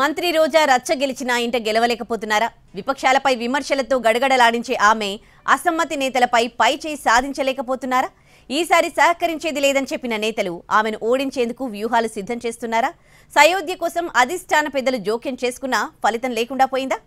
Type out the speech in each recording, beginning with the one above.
మంత్రి రోజా రచ్చ గెలిచినా ఇంట గెలవలేకపోతున్నారా విపక్షాలపై విమర్శలతో గడగడలాడించే ఆమె అసమ్మతి నేతలపై పై చేయి సాధించలేకపోతున్నారా ఈసారి సహకరించేది లేదని చెప్పిన నేతలు ఆమెను ఓడించేందుకు వ్యూహాలు సిద్ధం చేస్తున్నారా సయోధ్య కోసం అధిష్టాన పెద్దలు జోక్యం చేసుకున్నా ఫలితం లేకుండా పోయిందా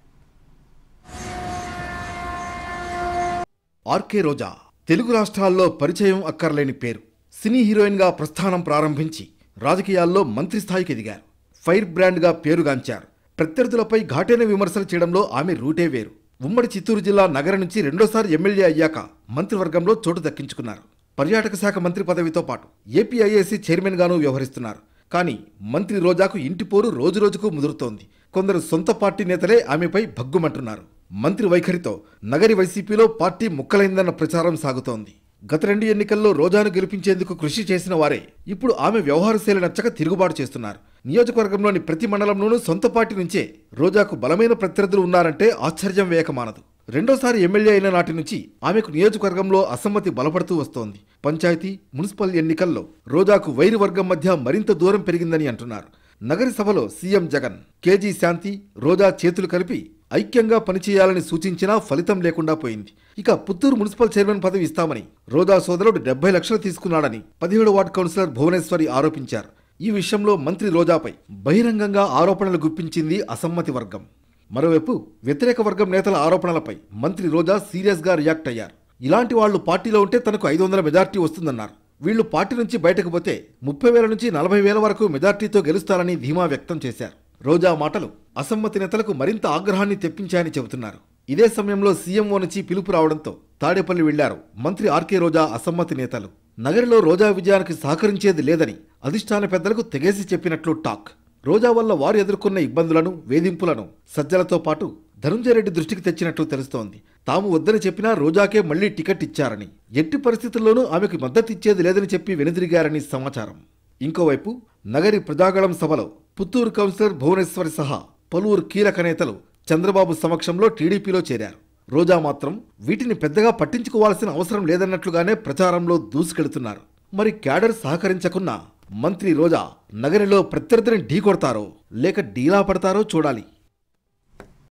ఆర్కే రోజా తెలుగు రాష్ట్రాల్లో పరిచయం అక్కర్లేని పేరు సినీ హీరోయిన్గా ప్రస్థానం ప్రారంభించి రాజకీయాల్లో మంత్రి స్థాయికి ఎదిగారు ఫైర్ బ్రాండ్గా పేరుగాంచారు ప్రత్యర్థులపై ఘాటైన విమర్శలు చేయడంలో ఆమె రూటే వేరు ఉమ్మడి చిత్తూరు జిల్లా నగర నుంచి రెండోసారి ఎమ్మెల్యే అయ్యాక మంత్రివర్గంలో చోటు దక్కించుకున్నారు పర్యాటక శాఖ మంత్రి పదవితో పాటు ఏపీఐఏసీ చైర్మన్గానూ వ్యవహరిస్తున్నారు కానీ మంత్రి రోజాకు ఇంటి పోరు రోజురోజుకు ముదురుతోంది కొందరు సొంత పార్టీ నేతలే ఆమెపై భగ్గుమంటున్నారు మంత్రి వైఖరితో నగరి వైసీపీలో పార్టీ ముక్కలైందన్న ప్రచారం సాగుతోంది గత రెండు ఎన్నికల్లో రోజాను గెలిపించేందుకు కృషి చేసిన వారే ఇప్పుడు ఆమె వ్యవహారశైలి నచ్చక తిరుగుబాటు చేస్తున్నారు నియోజకవర్గంలోని ప్రతి మండలంలోనూ సొంత పార్టీ నుంచే రోజాకు బలమైన ప్రత్యర్థులు ఉన్నారంటే ఆశ్చర్యం వేయకమానదు రెండోసారి ఎమ్మెల్యే అయిన నాటి నుంచి ఆమెకు నియోజకవర్గంలో అసమ్మతి బలపడుతూ వస్తోంది పంచాయతీ మున్సిపల్ ఎన్నికల్లో రోజాకు వైరు వర్గం మధ్య మరింత దూరం పెరిగిందని అంటున్నారు నగరి సభలో సీఎం జగన్ కేజీ శాంతి రోజా చేతులు కలిపి ఐక్యంగా పనిచేయాలని సూచించినా ఫలితం లేకుండా పోయింది ఇక పుత్తూరు మున్సిపల్ చైర్మన్ పదవి ఇస్తామని రోజా సోదరుడు డెబ్బై లక్షలు తీసుకున్నాడని పదిహేడు వార్డు కౌన్సిలర్ భువనేశ్వరి ఆరోపించారు ఈ విషయంలో మంత్రి రోజాపై బహిరంగంగా ఆరోపణలు గుప్పించింది అసమ్మతి వర్గం మరోవైపు వ్యతిరేక వర్గం నేతల ఆరోపణలపై మంత్రి రోజా సీరియస్గా రియాక్ట్ అయ్యారు ఇలాంటి వాళ్ళు పార్టీలో ఉంటే తనకు ఐదు వందల మెజార్టీ వస్తుందన్నారు వీళ్ళు పార్టీ నుంచి బయటకు పోతే ముప్పై వేల నుంచి నలభై వేల వరకు మెజార్టీతో గెలుస్తారని ధీమా వ్యక్తం చేశారు రోజా మాటలు అసమ్మతి నేతలకు మరింత ఆగ్రహాన్ని తెప్పించాయని చెబుతున్నారు ఇదే సమయంలో సీఎంఓ నుంచి పిలుపు రావడంతో తాడేపల్లి వెళ్లారు మంత్రి ఆర్కే రోజా అసమ్మతి నేతలు నగరిలో రోజా విజయానికి సహకరించేది లేదని అధిష్టాన పెద్దలకు తెగేసి చెప్పినట్లు టాక్ రోజా వల్ల వారు ఎదుర్కొన్న ఇబ్బందులను వేధింపులను సజ్జలతో పాటు ధనుంజయరెడ్డి దృష్టికి తెచ్చినట్లు తెలుస్తోంది తాము వద్దని చెప్పినా రోజాకే మళ్లీ టికెట్ ఇచ్చారని ఎట్టి పరిస్థితుల్లోనూ ఆమెకు మద్దతు ఇచ్చేది లేదని చెప్పి వెనుదిరిగారని సమాచారం ఇంకోవైపు నగరి ప్రజాగళం సభలో పుత్తూరు కౌన్సిలర్ భువనేశ్వరి సహా పలువురు కీలక నేతలు చంద్రబాబు సమక్షంలో టీడీపీలో చేరారు రోజా మాత్రం వీటిని పెద్దగా పట్టించుకోవాల్సిన అవసరం లేదన్నట్లుగానే ప్రచారంలో దూసుకెళుతున్నారు మరి క్యాడర్ సహకరించకున్నా మంత్రి రోజా నగరిలో ప్రత్యర్థిని ఢీకొడతారో లేక ఢీలా పడతారో చూడాలి